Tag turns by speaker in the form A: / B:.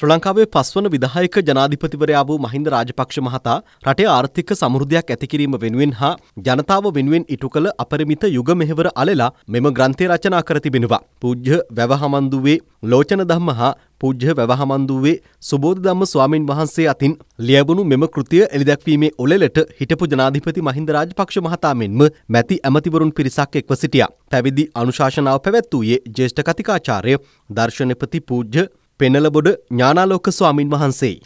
A: ශ්‍ර ලංකාවේ පස්වන විදායක ජනාධිපතිවරයා වූ මහින්ද රාජපක්ෂ මහතා රටේ ආර්ථික සමෘද්ධියක් ඇති කිරීම වෙනුවෙන් හා ජනතාව වෙනුවෙන් ඉටු කළ අපරිමිත යුග මෙහෙවර අලලා මෙම ග්‍රන්ථය රචනා කර තිබෙනවා. පූජ්‍ය වැවහමන්දුවේ ලෝචන ධම්ම හා පූජ්‍ය වැවහමන්දුවේ සුබෝධ ධම්ම ස්වාමින් වහන්සේ අතින් ලියැබුණු මෙම කෘතිය එළිදැක්වීමේ ඔලෙලට හිටපු ජනාධිපති මහින්ද රාජපක්ෂ මහතා මෙන්ම මැති ඇමතිවරුන් පිරිසක් එක්ව සිටියා. පැවිදි අනුශාසනාව පැවැත්වූයේ ජේෂ්ඨ කතිකාචාර්ය දර්ශනපති පූජ්‍ය පෙනලබොඩ ඥානාලෝක ස්වාමින් වහන්සේයි.